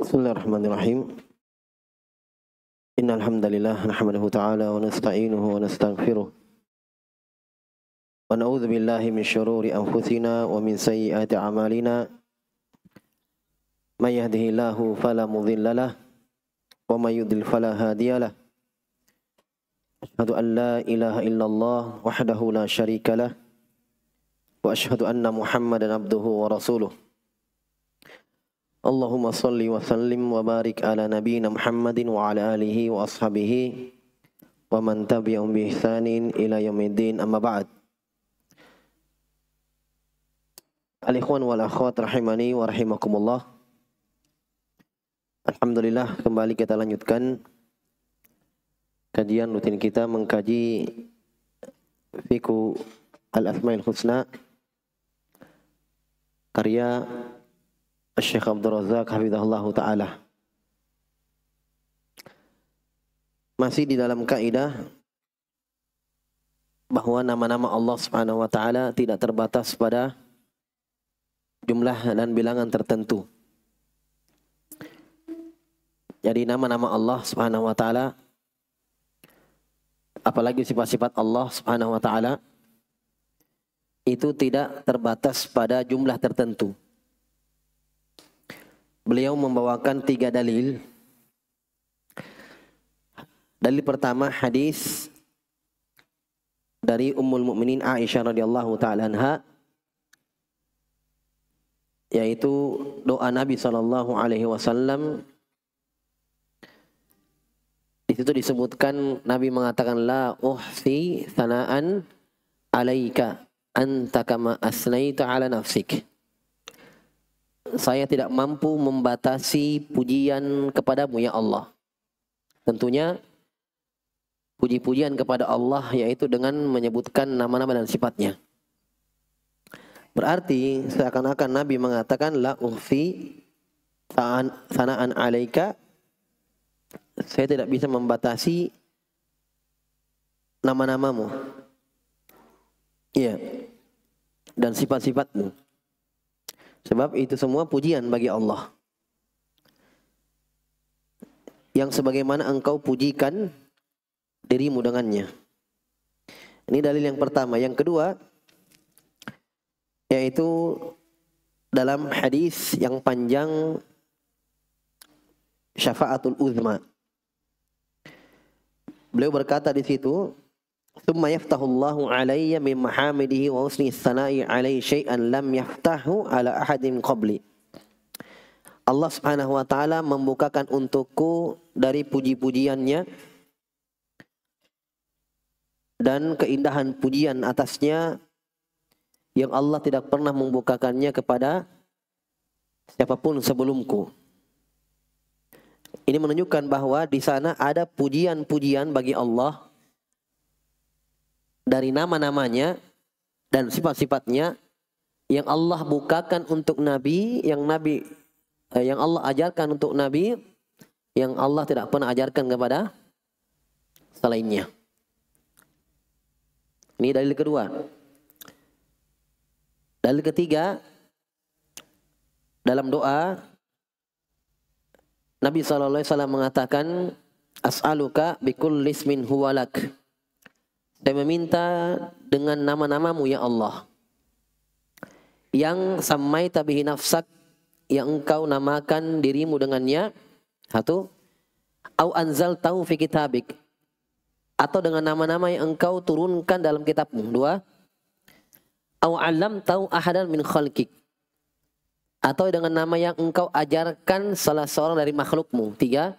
بسم الله الرحمن الرحيم إن الحمد لله نحمده تعالى ونستعينه ونستغفره ونعوذ بالله من شرور أنفسنا ومن سيئات أعمالنا من يهده الله فلا مضل له ومن يضلل فلا هادي له أشهد أن لا إله إلا الله وحده لا شريك له وأشهد أن محمدا عبده ورسوله Allahumma salli wa sallim wa barik ala nabiyyina Muhammadin wa ala alihi wa ashabihi wa man tabi'ahum bi ihsanin ila yaumiddin amma ba'd. Al ikhwan wal akhwat rahimani wa rahimakumullah. Alhamdulillah kembali kita lanjutkan kajian rutin kita mengkaji fiku al asmaul husna karya Syekh Abdul Razak Hafidahullah Ta'ala masih di dalam kaidah bahwa nama-nama Allah Subhanahu wa taala tidak terbatas pada jumlah dan bilangan tertentu. Jadi nama-nama Allah Subhanahu wa taala apalagi sifat-sifat Allah Subhanahu wa taala itu tidak terbatas pada jumlah tertentu beliau membawakan tiga dalil. Dalil pertama hadis dari Ummul Mukminin Aisyah radhiyallahu taala anha yaitu doa Nabi sallallahu alaihi wasallam di situ disebutkan Nabi mengatakan la uhsi sanaan alaika anta kama asnaita ala nafsik saya tidak mampu membatasi pujian kepadamu ya Allah. Tentunya puji-pujian kepada Allah yaitu dengan menyebutkan nama-nama dan sifatnya. Berarti seakan-akan Nabi mengatakan la ufi sanaan alaika saya tidak bisa membatasi nama-namamu. Iya. Dan sifat-sifatmu. Sebab itu semua pujian bagi Allah. Yang sebagaimana engkau pujikan dirimu dengannya. Ini dalil yang pertama. Yang kedua yaitu dalam hadis yang panjang syafaatul uzma. Beliau berkata di situ, ثم يفتح الله علي من محامده وحسن الثناء علي شيئا لم يفتحه على أحد قبلي Allah Subhanahu wa taala membukakan untukku dari puji-pujiannya dan keindahan pujian atasnya yang Allah tidak pernah membukakannya kepada siapapun sebelumku. Ini menunjukkan bahwa di sana ada pujian-pujian bagi Allah dari nama-namanya dan sifat-sifatnya yang Allah bukakan untuk Nabi, yang Nabi eh, yang Allah ajarkan untuk Nabi, yang Allah tidak pernah ajarkan kepada selainnya. Ini dalil kedua. Dalil ketiga dalam doa Nabi saw mengatakan as'aluka bikul lismin huwalak dan meminta dengan nama-namamu ya Allah yang samai tabihi nafsak yang engkau namakan dirimu dengannya satu au anzal tahu fi kitabik atau dengan nama-nama yang engkau turunkan dalam kitabmu dua au alam tahu ahadan min khalqik atau dengan nama yang engkau ajarkan salah seorang dari makhlukmu tiga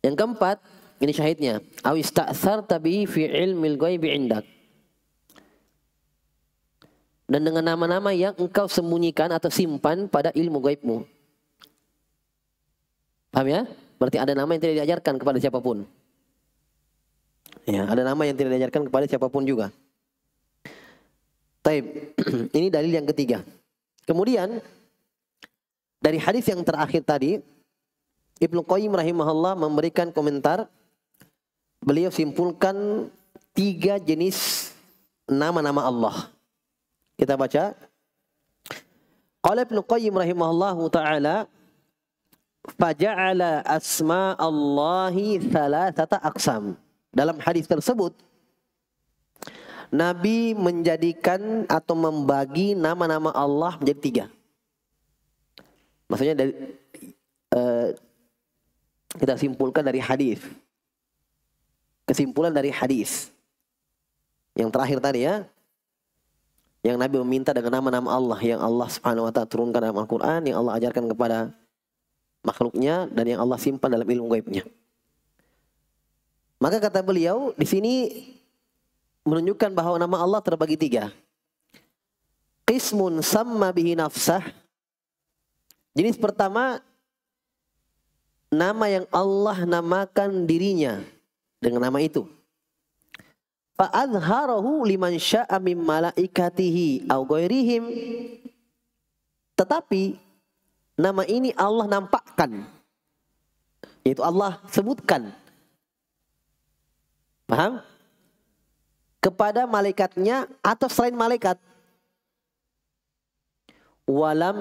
yang keempat ini syahidnya. Aw ista'tsarta tapi fi ilmil ghaibi 'indak. Dan dengan nama-nama yang engkau sembunyikan atau simpan pada ilmu gaibmu. Paham ya? Berarti ada nama yang tidak diajarkan kepada siapapun. Ya, ada nama yang tidak diajarkan kepada siapapun juga. Taib. Ini dalil yang ketiga. Kemudian dari hadis yang terakhir tadi, Ibnu Qayyim rahimahullah memberikan komentar beliau simpulkan tiga jenis nama-nama Allah. Kita baca. Qala Ibnu Qayyim rahimahullahu taala faja'ala asma Allahi thalathata aqsam. Dalam hadis tersebut Nabi menjadikan atau membagi nama-nama Allah menjadi tiga. Maksudnya dari uh, kita simpulkan dari hadis kesimpulan dari hadis yang terakhir tadi ya yang Nabi meminta dengan nama-nama Allah yang Allah Subhanahu wa taala turunkan dalam Al-Qur'an yang Allah ajarkan kepada makhluknya dan yang Allah simpan dalam ilmu gaibnya. Maka kata beliau di sini menunjukkan bahwa nama Allah terbagi tiga. kismun samma bihi nafsah. Jenis pertama nama yang Allah namakan dirinya dengan nama itu. Fa'adharahu liman sya'a min malaikatihi au ghairihim. Tetapi nama ini Allah nampakkan. Yaitu Allah sebutkan. Paham? Kepada malaikatnya atau selain malaikat. Walam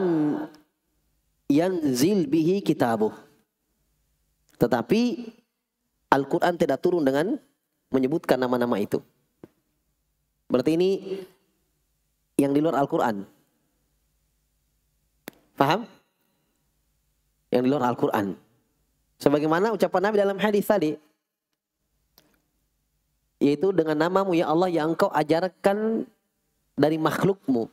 yanzil bihi kitabuh. Tetapi Al-Quran tidak turun dengan menyebutkan nama-nama itu. Berarti ini yang di luar Al-Quran. Paham? Yang di luar Al-Quran. Sebagaimana ucapan Nabi dalam hadis tadi. Yaitu dengan namamu ya Allah yang engkau ajarkan dari makhlukmu.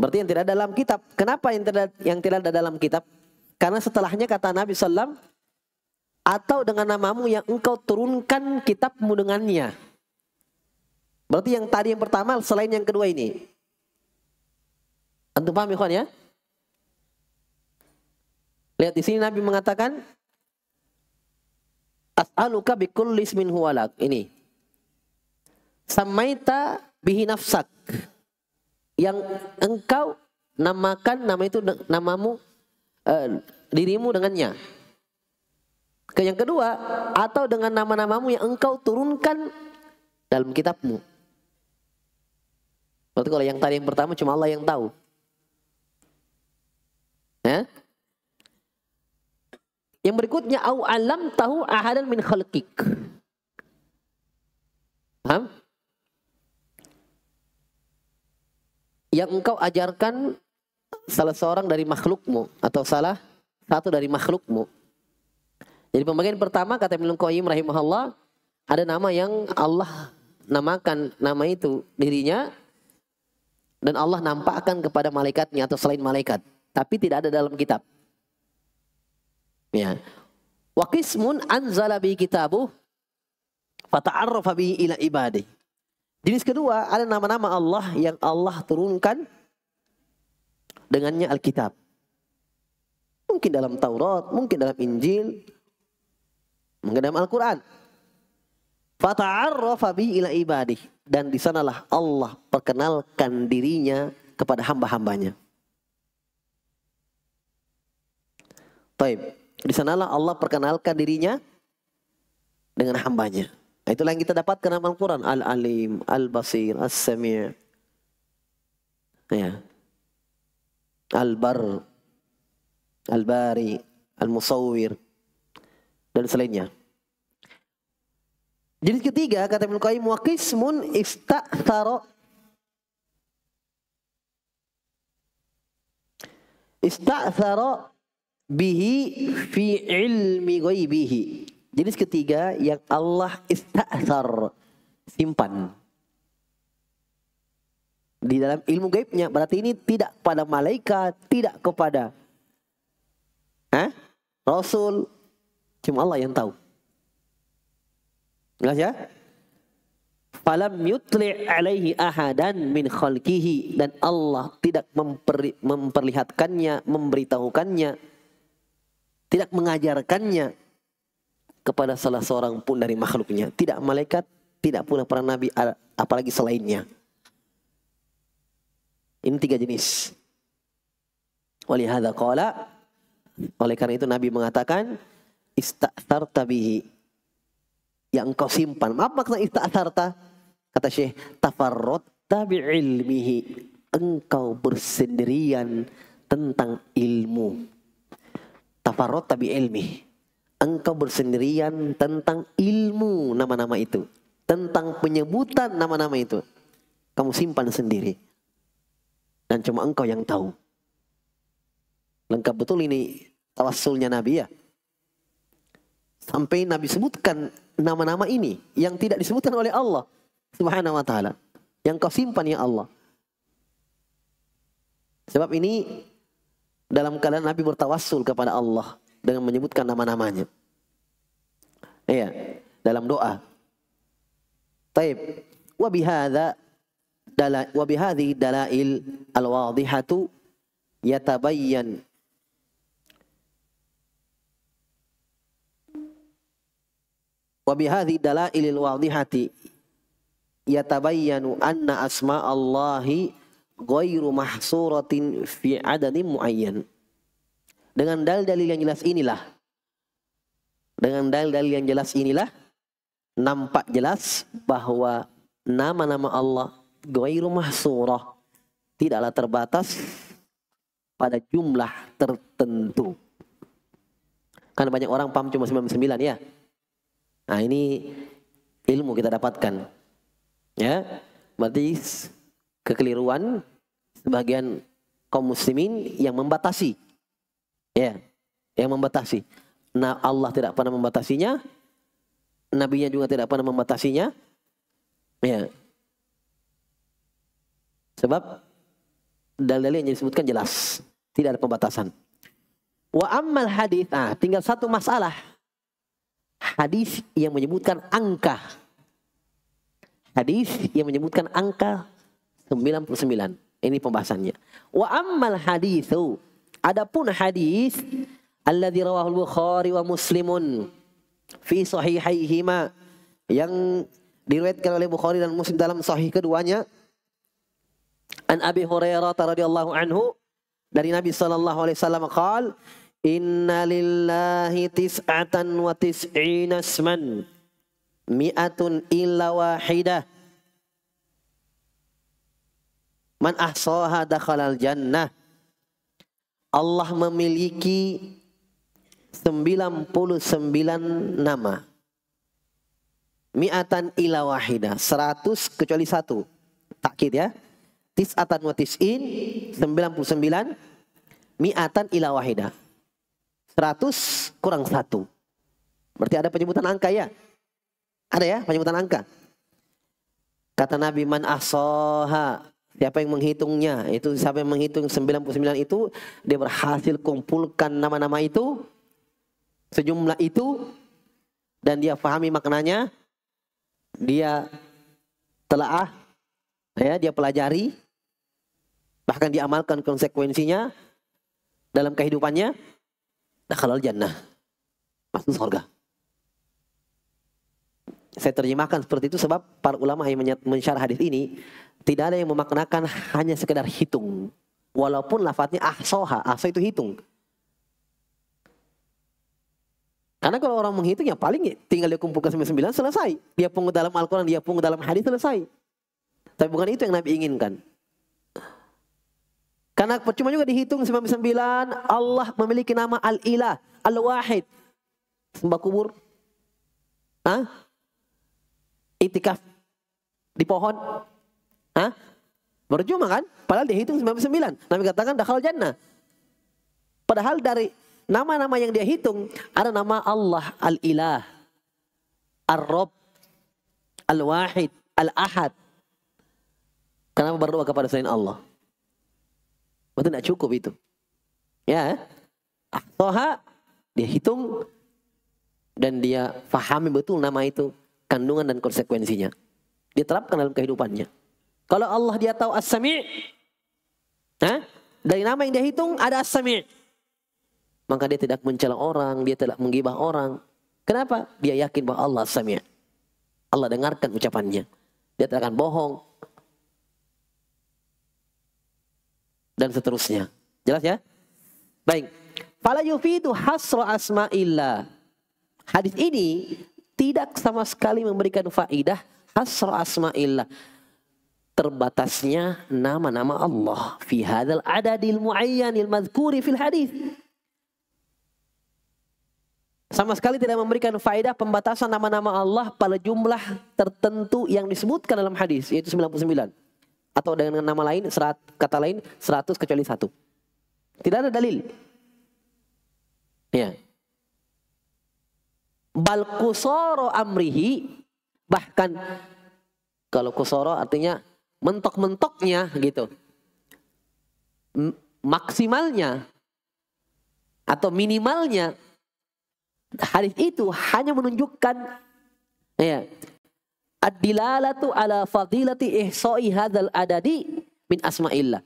Berarti yang tidak dalam kitab. Kenapa yang tidak yang tidak ada dalam kitab? Karena setelahnya kata Nabi Sallam, atau dengan namamu yang engkau turunkan kitabmu dengannya. Berarti yang tadi yang pertama selain yang kedua ini. Antum paham ikhwan ya? Lihat di sini Nabi mengatakan As'aluka bikulli ismin huwalak. Ini. Samaita bihi nafsak. Yang engkau namakan nama itu namamu uh, dirimu dengannya yang kedua, atau dengan nama-namamu yang engkau turunkan dalam kitabmu. Berarti kalau yang tadi yang pertama cuma Allah yang tahu. Ya? Yang berikutnya au alam tahu ahadan min khalqik. Paham? Yang engkau ajarkan salah seorang dari makhlukmu atau salah satu dari makhlukmu. Jadi pembagian pertama kata Ibnu Qayyim rahimahullah ada nama yang Allah namakan nama itu dirinya dan Allah nampakkan kepada malaikatnya atau selain malaikat tapi tidak ada dalam kitab. Ya. Wa qismun anzala bi kitabuh fata'arrafa bi ila ibadi. Jenis kedua ada nama-nama Allah yang Allah turunkan dengannya Alkitab. Mungkin dalam Taurat, mungkin dalam Injil, mengenai Al-Quran. Fata'arrafa bi ila ibadih. Dan di sanalah Allah perkenalkan dirinya kepada hamba-hambanya. Taib. Di sanalah Allah perkenalkan dirinya dengan hambanya. Nah, itulah yang kita dapatkan kenal Al-Quran. Al-Alim, Al-Basir, as samir ya. Al-Bar, Al-Bari, Al-Musawwir dan selainnya. Jenis ketiga kata Ibnu Qayyim wa qismun istatharu istatharu bihi fi ilmi ghaibihi. Jenis ketiga yang Allah istathar simpan di dalam ilmu gaibnya berarti ini tidak pada malaikat, tidak kepada Hah? Eh, rasul, Cuma Allah yang tahu. Jelas ya? Falam yutli alaihi ahadan min khalqihi dan Allah tidak memperli memperlihatkannya, memberitahukannya, tidak mengajarkannya kepada salah seorang pun dari makhluknya. Tidak malaikat, tidak pula para nabi, apalagi selainnya. Ini tiga jenis. Oleh oleh karena itu Nabi mengatakan, ista'tharta bihi yang engkau simpan. Apa makna ista'tharta? Kata Syekh, tafarrotta ilmihi. Engkau bersendirian tentang ilmu. Tafarrotta bi'ilmi. Engkau bersendirian tentang ilmu nama-nama itu. Tentang penyebutan nama-nama itu. Kamu simpan sendiri. Dan cuma engkau yang tahu. Lengkap betul ini tawassulnya Nabi ya. Sampai Nabi sebutkan nama-nama ini yang tidak disebutkan oleh Allah Subhanahu wa taala. Yang kau simpan ya Allah. Sebab ini dalam keadaan Nabi bertawassul kepada Allah dengan menyebutkan nama-namanya. Iya, dalam doa. Taib. Wa bihadza dala wa bihadhi dalail al-wadhihatu yatabayyan Wa bihadhi dalailil wadihati yatabayyanu anna asma Allahi ghairu mahsuratin fi adadim muayyan. Dengan dalil-dalil yang jelas inilah dengan dalil-dalil yang jelas inilah nampak jelas bahwa nama-nama Allah غير mahsurah tidaklah terbatas pada jumlah tertentu. Kan banyak orang paham cuma 99 ya. Nah ini ilmu kita dapatkan. Ya, berarti kekeliruan sebagian kaum muslimin yang membatasi. Ya, yang membatasi. Nah Allah tidak pernah membatasinya, Nabinya juga tidak pernah membatasinya. Ya. Sebab dalil yang disebutkan jelas, tidak ada pembatasan. Wa ammal hadith ah tinggal satu masalah hadis yang menyebutkan angka hadis yang menyebutkan angka 99 ini pembahasannya wa ammal hadithu adapun hadis alladzi rawahul bukhari wa muslimun fi sahihaihima yang diriwayatkan oleh Bukhari dan Muslim dalam sahih keduanya an Abi Hurairah radhiyallahu anhu dari Nabi sallallahu alaihi wasallam qala Inna lillahi tis'atan wa tis'in asman mi'atun illa wahidah man ahsaha dakhalal jannah Allah memiliki 99 nama mi'atan illa wahidah 100 kecuali satu takkid ya tis'atan wa tis'in 99 mi'atan illa wahidah 100 kurang 1. Berarti ada penyebutan angka ya? Ada ya penyebutan angka? Kata Nabi man asoha. Siapa yang menghitungnya? Itu siapa yang menghitung 99 itu dia berhasil kumpulkan nama-nama itu sejumlah itu dan dia pahami maknanya. Dia telaah ya, dia pelajari bahkan diamalkan konsekuensinya dalam kehidupannya dakhalal jannah. Masuk surga. Saya terjemahkan seperti itu sebab para ulama yang mensyarah hadis ini tidak ada yang memaknakan hanya sekedar hitung. Walaupun lafadznya ahsoha, ahso itu hitung. Karena kalau orang menghitung ya paling tinggal dia kumpulkan 99 selesai. Dia pungut dalam Al-Quran, dia pungut dalam hadis selesai. Tapi bukan itu yang Nabi inginkan. Karena percuma juga dihitung 99, Allah memiliki nama Al-Ilah, Al-Wahid. Sembah kubur. Hah? Itikaf di pohon. Hah? Percuma kan? Padahal dihitung 99. Nabi katakan dakhal jannah. Padahal dari nama-nama yang dia hitung ada nama Allah, Al-Ilah, Ar-Rabb, Al-Wahid, Al-Ahad. Kenapa berdoa kepada selain Allah? Itu tidak cukup itu. Ya. Ahtoha, dia hitung dan dia fahami betul nama itu. Kandungan dan konsekuensinya. Dia terapkan dalam kehidupannya. Kalau Allah dia tahu as-sami' dari nama yang dia hitung ada as-sami' maka dia tidak mencela orang, dia tidak menggibah orang. Kenapa? Dia yakin bahwa Allah as-sami' Allah dengarkan ucapannya. Dia tidak akan bohong, dan seterusnya. Jelas ya? Baik. Fala yufidu hasra asma'illah. Hadis ini tidak sama sekali memberikan faidah hasra asma'illah. Terbatasnya nama-nama Allah fi hadzal adadil muayyanil madhkuri fil hadis. Sama sekali tidak memberikan faidah pembatasan nama-nama Allah pada jumlah tertentu yang disebutkan dalam hadis yaitu 99 atau dengan nama lain serat, kata lain 100 kecuali satu. Tidak ada dalil. Ya. Bal kusoro amrihi bahkan kalau kusoro artinya mentok-mentoknya gitu. maksimalnya atau minimalnya hadis itu hanya menunjukkan ya ad-dilalatu ala fadilati ihsa'i hadzal adadi min asma'illah.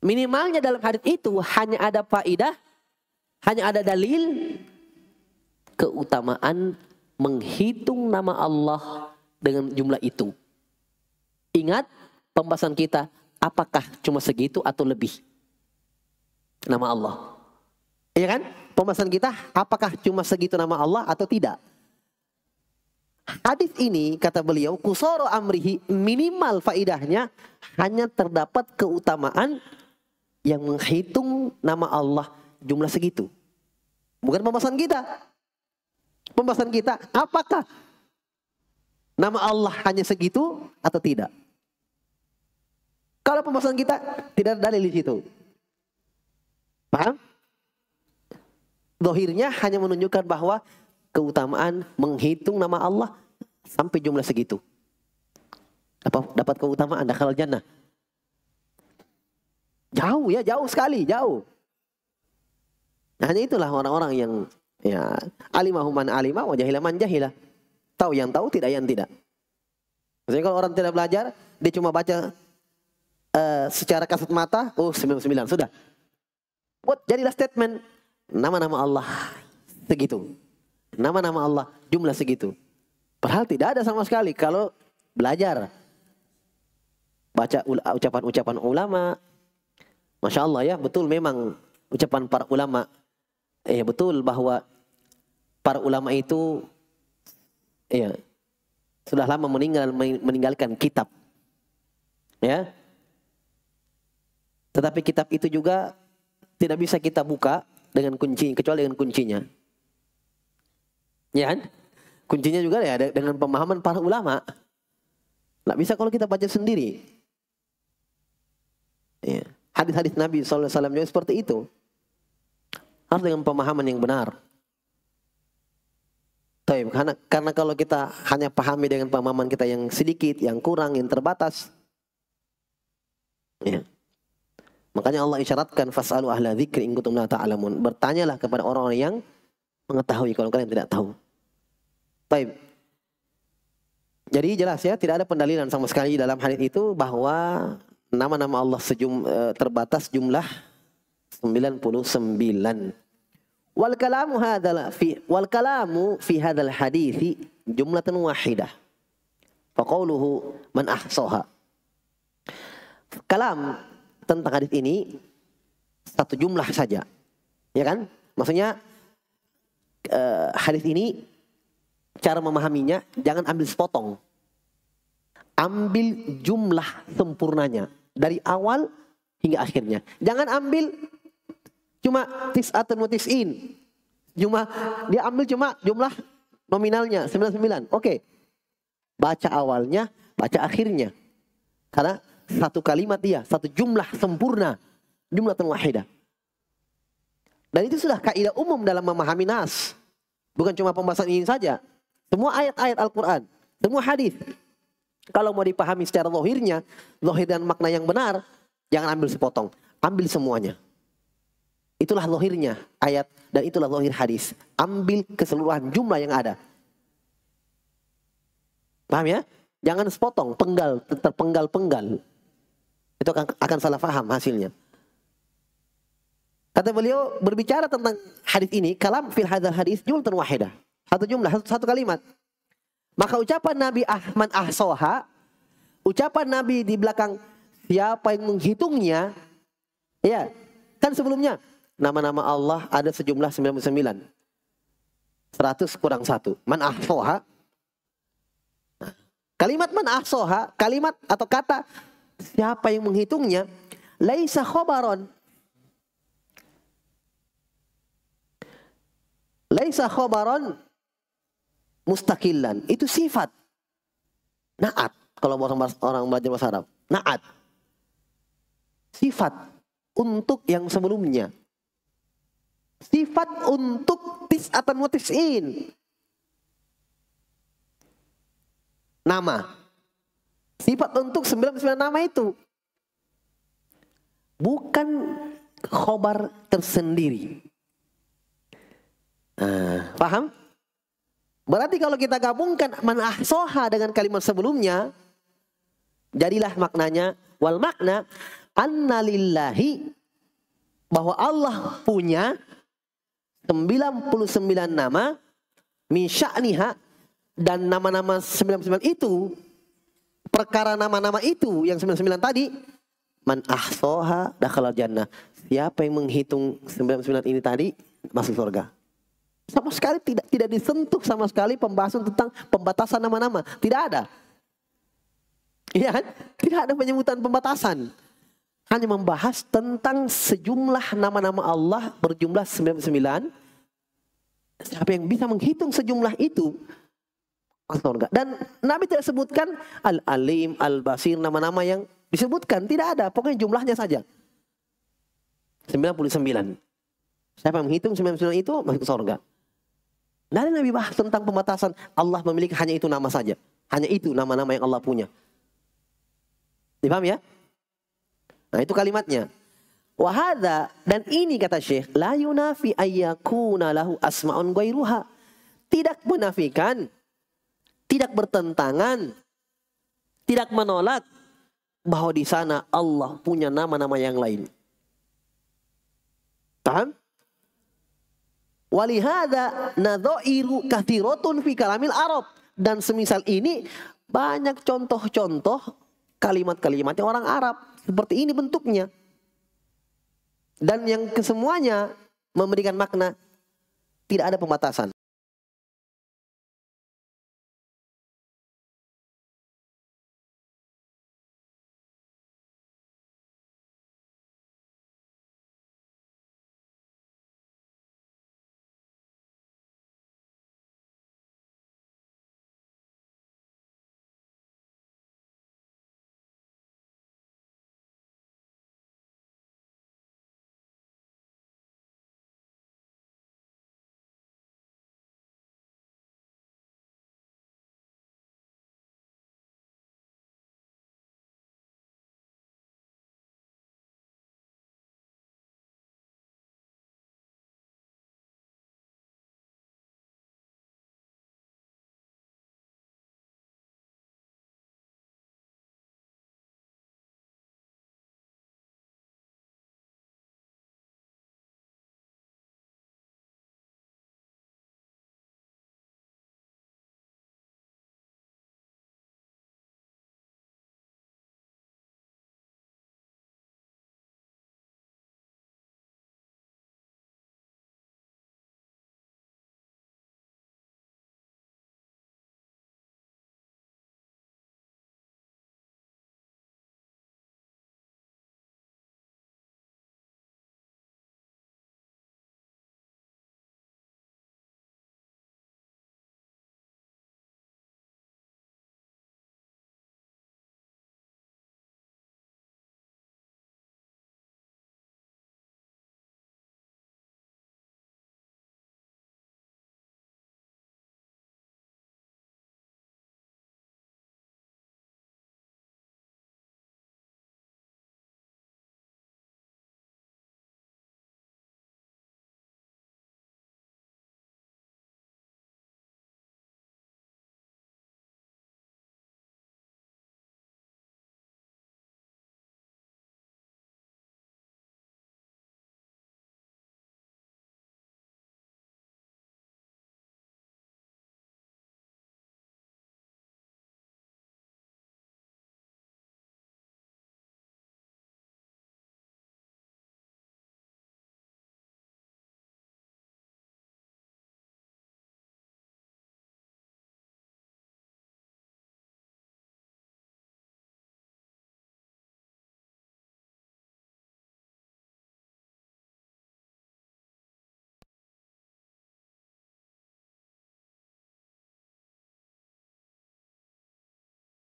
Minimalnya dalam hadis itu hanya ada faidah, hanya ada dalil keutamaan menghitung nama Allah dengan jumlah itu. Ingat pembahasan kita, apakah cuma segitu atau lebih? Nama Allah. Iya kan? Pembahasan kita, apakah cuma segitu nama Allah atau tidak? Hadis ini kata beliau kusoro amrihi minimal faidahnya hanya terdapat keutamaan yang menghitung nama Allah jumlah segitu. Bukan pembahasan kita. Pembahasan kita apakah nama Allah hanya segitu atau tidak? Kalau pembahasan kita tidak ada dalil di situ. Paham? Dohirnya hanya menunjukkan bahwa keutamaan menghitung nama Allah sampai jumlah segitu. Dapat, dapat keutamaan dakhal jannah. Jauh ya, jauh sekali, jauh. Nah, hanya itulah orang-orang yang ya alimahuman alimah wa man jahila. Tahu yang tahu, tidak yang tidak. Maksudnya kalau orang tidak belajar, dia cuma baca uh, secara kasat mata, oh 99 sudah. Buat jadilah statement nama-nama Allah segitu. Nama-nama Allah jumlah segitu. Padahal tidak ada sama sekali kalau belajar baca ucapan-ucapan ulama. Masya Allah ya betul memang ucapan para ulama. Eh, ya betul bahwa para ulama itu ya sudah lama meninggal meninggalkan kitab. Ya. Tetapi kitab itu juga tidak bisa kita buka dengan kunci kecuali dengan kuncinya. Ya kan? Kuncinya juga ya dengan pemahaman para ulama. Nggak bisa kalau kita baca sendiri. Ya. Hadis-hadis Nabi SAW juga seperti itu. Harus dengan pemahaman yang benar. Tapi karena, karena kalau kita hanya pahami dengan pemahaman kita yang sedikit, yang kurang, yang terbatas. Ya. Makanya Allah isyaratkan fasalu ahla dzikri in kuntum la ta'lamun. Bertanyalah kepada orang-orang yang mengetahui kalau kalian tidak tahu. Taib. Jadi jelas ya tidak ada pendalilan sama sekali dalam hadis itu bahwa nama-nama Allah sejum, e, terbatas jumlah 99. Wal kalamu hadal fi wal kalamu fi hadal hadis jumlatan wahidah. Faqauluhu man ahsaha. Kalam tentang hadis ini satu jumlah saja. Ya kan? Maksudnya e, hadis ini cara memahaminya jangan ambil sepotong. Ambil jumlah sempurnanya dari awal hingga akhirnya. Jangan ambil cuma tis atau tis in, Cuma dia ambil cuma jumlah nominalnya 99. Oke. Okay. Baca awalnya, baca akhirnya. Karena satu kalimat dia, satu jumlah sempurna. Jumlah wahidah. Dan itu sudah kaidah umum dalam memahami nas. Bukan cuma pembahasan ini saja. Semua ayat-ayat Al-Quran, semua hadis. Kalau mau dipahami secara lohirnya, lohir dan makna yang benar, jangan ambil sepotong. Ambil semuanya. Itulah lohirnya ayat dan itulah lohir hadis. Ambil keseluruhan jumlah yang ada. Paham ya? Jangan sepotong, penggal, terpenggal-penggal. Itu akan, akan salah faham hasilnya. Kata beliau berbicara tentang hadis ini, kalam fil hadis jumlah wahidah. Satu jumlah, satu, satu kalimat. Maka ucapan Nabi Ahmad Ahsoha, ucapan Nabi di belakang siapa yang menghitungnya, ya kan sebelumnya nama-nama Allah ada sejumlah 99. 100 kurang satu. Man ahsoha. Kalimat man ahsoha, kalimat atau kata siapa yang menghitungnya, laisa khobaron. Laisa khobaron mustakilan itu sifat naat kalau orang orang belajar bahasa Arab naat sifat untuk yang sebelumnya sifat untuk tis'atan atau tis'in nama sifat untuk sembilan sembilan nama itu bukan khobar tersendiri ah, paham Berarti kalau kita gabungkan man ahsoha dengan kalimat sebelumnya, jadilah maknanya wal makna anna lillahi bahwa Allah punya 99 nama min sya'niha dan nama-nama 99 itu perkara nama-nama itu yang 99 tadi man ahsoha dakhala jannah siapa yang menghitung 99 ini tadi masuk surga sama sekali tidak tidak disentuh sama sekali pembahasan tentang pembatasan nama-nama. Tidak ada. Iya kan? Tidak ada penyebutan pembatasan. Hanya membahas tentang sejumlah nama-nama Allah berjumlah 99. Siapa yang bisa menghitung sejumlah itu masuk surga. Dan Nabi tidak sebutkan Al-Alim, Al-Basir, nama-nama yang disebutkan. Tidak ada, pokoknya jumlahnya saja. 99. Siapa yang menghitung 99 itu masuk surga. Nah, Nabi bahas tentang pembatasan. Allah memiliki hanya itu nama saja. Hanya itu nama-nama yang Allah punya. Dipaham ya? Nah itu kalimatnya. Wahada dan ini kata Syekh la yunafi ayyakuna lahu asmaun ghairuha. Tidak menafikan, tidak bertentangan, tidak menolak bahwa di sana Allah punya nama-nama yang lain. Paham? Walihada nadoiru kathirotun fi kalamil Arab. Dan semisal ini banyak contoh-contoh kalimat-kalimatnya orang Arab. Seperti ini bentuknya. Dan yang kesemuanya memberikan makna tidak ada pembatasan.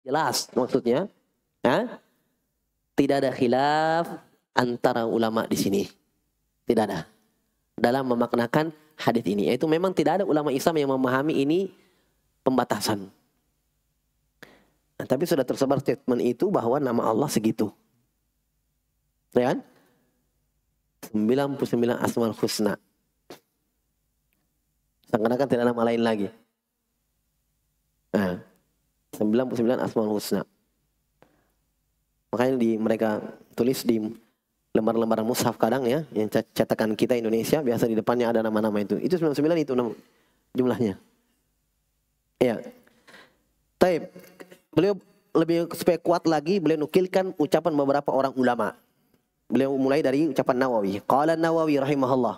jelas maksudnya. ya? Tidak ada khilaf antara ulama di sini. Tidak ada. Dalam memaknakan hadis ini. Yaitu memang tidak ada ulama Islam yang memahami ini pembatasan. Nah, tapi sudah tersebar statement itu bahwa nama Allah segitu. Ya kan? 99 asmal husna. sangkakan tidak ada nama lain lagi. Nah, 99 Asmaul Husna. Makanya di mereka tulis di lembar-lembar mushaf kadang ya, yang cetakan kita Indonesia biasa di depannya ada nama-nama itu. Itu 99 itu jumlahnya. Ya. tapi Beliau lebih supaya kuat lagi beliau nukilkan ucapan beberapa orang ulama. Beliau mulai dari ucapan Nawawi. Qala Nawawi rahimahullah.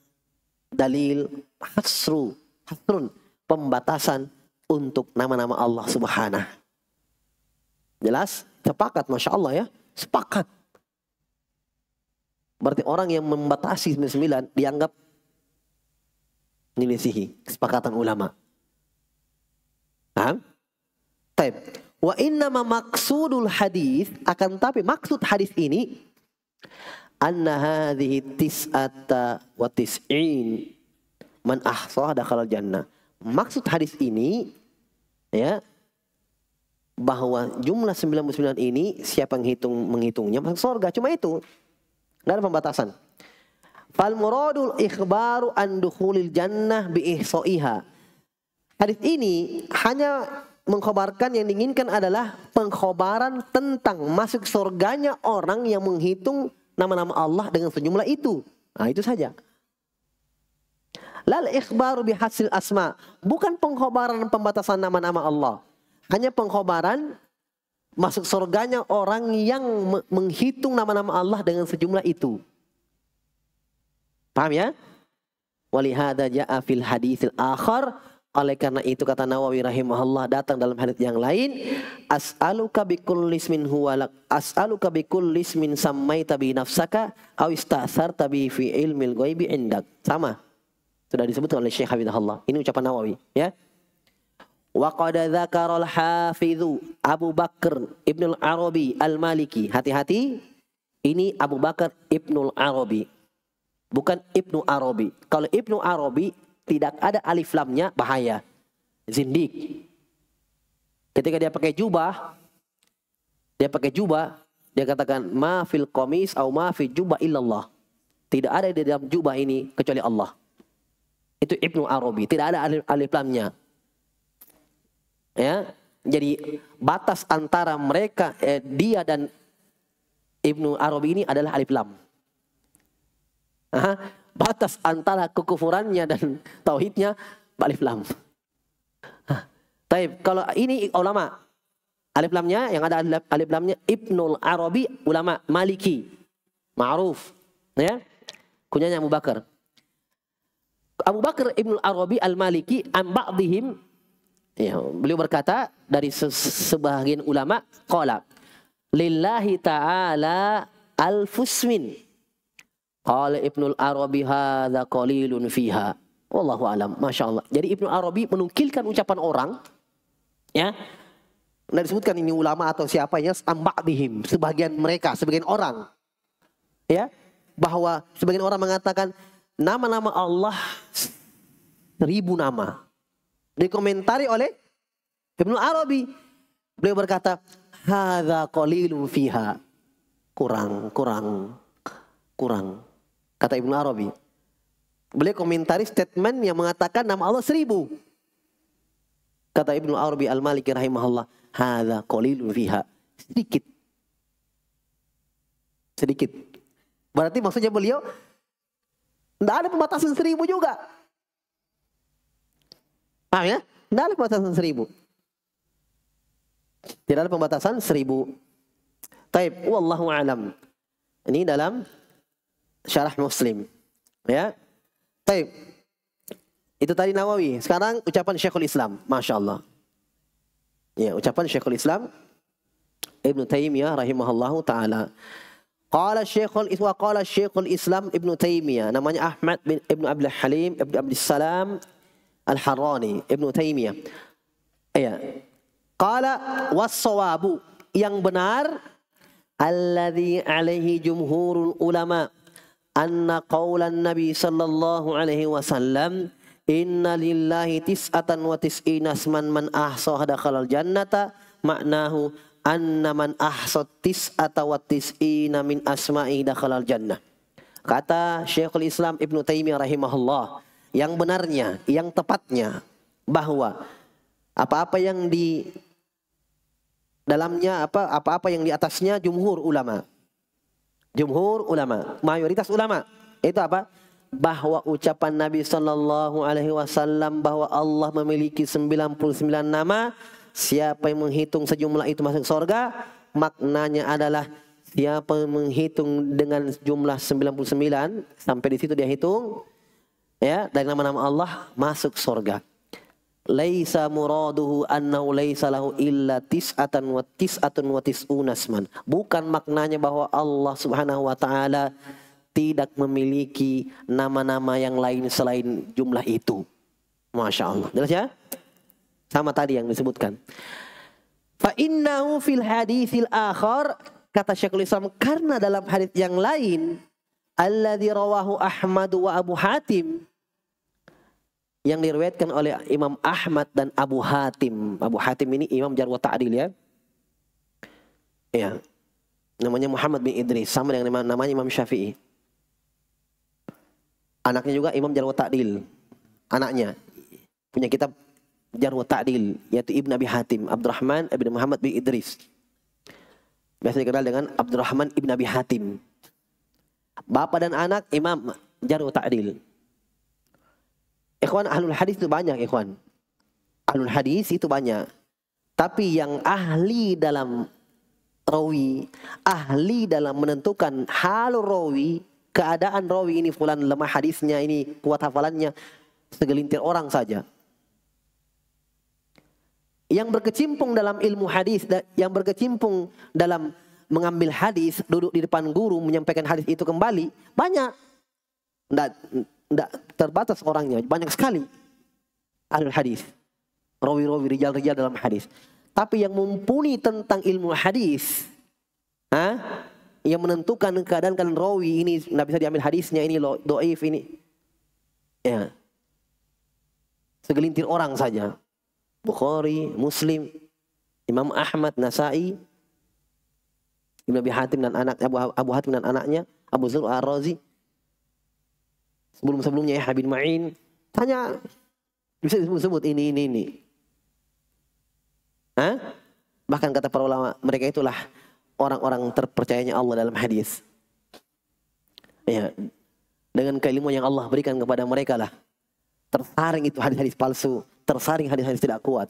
dalil hasru, hasrun, pembatasan untuk nama-nama Allah subhanahu. Jelas? Sepakat, Masya Allah ya. Sepakat. Berarti orang yang membatasi 99 dianggap menyelisihi kesepakatan ulama. Paham? Taib. Wa inna maksudul hadis akan tapi maksud hadis ini anna hadhihi tis'ata wa tis'in man ahsah dakhala jannah. Maksud hadis ini ya bahwa jumlah 99 ini siapa yang hitung menghitungnya masuk surga cuma itu. Enggak ada pembatasan. Fal muradul ikhbaru an dukhulil jannah bi ihsaiha. Hadis ini hanya mengkhabarkan yang diinginkan adalah pengkhobaran tentang masuk surganya orang yang menghitung nama-nama Allah dengan sejumlah itu. Nah, itu saja. Lal ikhbar bihasil asma. Bukan pengkhobaran pembatasan nama-nama Allah. Hanya pengkhobaran masuk surganya orang yang menghitung nama-nama Allah dengan sejumlah itu. Paham ya? Walihada ja'a fil hadithil akhar oleh karena itu kata Nawawi rahimahullah datang dalam hadis yang lain, as'aluka bikulli ismin huwa lak as'aluka bikulli ismin sammaita bi nafsaka aw istasarta bi fi ilmil ghaibi indak. Sama. Sudah disebut oleh Syekh Habibullah. Ini ucapan Nawawi, ya. Wa qad dzakara al-Hafidhu Abu Bakar Ibnu Arabi Al-Maliki. Hati-hati, ini Abu Bakar Ibnu Arabi. Bukan Ibnu Arabi. Kalau Ibnu Arabi tidak ada alif lamnya bahaya. Zindik. Ketika dia pakai jubah, dia pakai jubah, dia katakan ma fil komis au ma fi jubah illallah. Tidak ada di dalam jubah ini kecuali Allah. Itu Ibnu Arabi, tidak ada alif, alif lamnya. Ya, jadi batas antara mereka eh, dia dan Ibnu Arabi ini adalah alif lam. Aha batas antara kekufurannya dan tauhidnya alif lam. Taib, kalau ini ulama alif lamnya yang ada alif lamnya Ibnul Arabi ulama Maliki ma'ruf ya kunyanya Abu Bakar Abu Bakar Ibnul Arabi Al-Maliki an ba'dihim ya, beliau berkata dari se sebagian ulama qala lillahi ta'ala al Fusmin. Qala Ibnu Arabi hadza qalilun fiha. Wallahu alam, Masya Allah. Jadi Ibnu Arabi menukilkan ucapan orang, ya, Nah disebutkan ini ulama atau siapanya ya, ambak bihim, sebagian mereka, sebagian orang, ya, bahwa sebagian orang mengatakan nama-nama Allah ribu nama, dikomentari oleh Ibnu Arabi, beliau berkata, hadza qalilun fiha, kurang, kurang, kurang. Kata Ibnu Arabi. Beliau komentari statement yang mengatakan nama Allah seribu. Kata Ibnu Arabi Al-Maliki rahimahullah. Hada qalilun fiha. Sedikit. Sedikit. Berarti maksudnya beliau tidak ada pembatasan seribu juga. Paham ya? Tidak ada pembatasan seribu. Tidak ada pembatasan seribu. Taib, wallahu alam. Ini dalam syarah Muslim. Ya. Baik. Itu tadi Nawawi. Sekarang ucapan Syekhul Islam. Masya Allah. Ya, ucapan Syekhul Islam. Ibnu Taimiyah rahimahullahu ta'ala. Qala Syekhul Islam. Qala Syekhul Islam Ibnu Taimiyah Namanya Ahmad bin Ibnu Abdul Halim. Ibn Abdul Salam. Al-Harrani. Ibnu Taimiyah Ya. Qala wassawabu. Yang benar. Alladhi alaihi jumhurul ulama' anna qawlan Nabi sallallahu alaihi wasallam inna lillahi tis'atan wa tis'ina asman man ahsah dakhalal jannata maknahu anna man ahsat tis'ata wa tis'ina min asma'i dakhalal jannah kata Syekhul Islam Ibn Taimiyah rahimahullah yang benarnya, yang tepatnya bahwa apa-apa yang di dalamnya apa apa-apa yang di atasnya jumhur ulama jumhur ulama, mayoritas ulama. Itu apa? Bahwa ucapan Nabi Shallallahu Alaihi Wasallam bahwa Allah memiliki 99 nama, siapa yang menghitung sejumlah itu masuk surga, maknanya adalah siapa yang menghitung dengan jumlah 99 sampai di situ dia hitung ya dari nama-nama Allah masuk surga laisa muraduhu annahu laisa lahu illa tis'atan wa tis'atun wa tis'unasman. Bukan maknanya bahwa Allah Subhanahu wa taala tidak memiliki nama-nama yang lain selain jumlah itu. Masya Allah. Jelas ya? Sama tadi yang disebutkan. Fa innahu fil hadithil akhar kata Syekhul Islam karena dalam hadits yang lain alladzi rawahu Ahmad wa Abu Hatim yang diriwayatkan oleh Imam Ahmad dan Abu Hatim. Abu Hatim ini Imam Jarwa Ta'adil ya. Ya. Namanya Muhammad bin Idris. Sama dengan namanya Imam Syafi'i. Anaknya juga Imam Jarwa Ta'adil. Anaknya. Punya kitab Jarwa Ta'adil. Yaitu Ibn Abi Hatim. Abdurrahman Ibn Muhammad bin Idris. Biasa dikenal dengan Abdurrahman Ibn Abi Hatim. Bapak dan anak Imam Jarwa Ta'adil. Ikhwan ahlul hadis itu banyak ikhwan. Ahlul hadis itu banyak. Tapi yang ahli dalam rawi, ahli dalam menentukan hal rawi, keadaan rawi ini fulan lemah hadisnya, ini kuat hafalannya, segelintir orang saja. Yang berkecimpung dalam ilmu hadis, yang berkecimpung dalam mengambil hadis, duduk di depan guru menyampaikan hadis itu kembali, banyak. Nggak, tidak terbatas orangnya, banyak sekali ahli hadis, rawi-rawi rijal-rijal dalam hadis. Tapi yang mumpuni tentang ilmu hadis, ha? yang menentukan keadaan kan rawi ini nggak bisa diambil hadisnya ini lo doif ini, ya segelintir orang saja, Bukhari, Muslim, Imam Ahmad, Nasai, Ibn Abi Hatim dan anak Abu, Abu Hatim dan anaknya, Abu zul Ar-Razi, sebelum-sebelumnya ya Habib Ma'in tanya bisa disebut-sebut ini ini ini Hah? bahkan kata para ulama mereka itulah orang-orang terpercayanya Allah dalam hadis ya dengan keilmuan yang Allah berikan kepada mereka lah tersaring itu hadis-hadis palsu tersaring hadis-hadis tidak kuat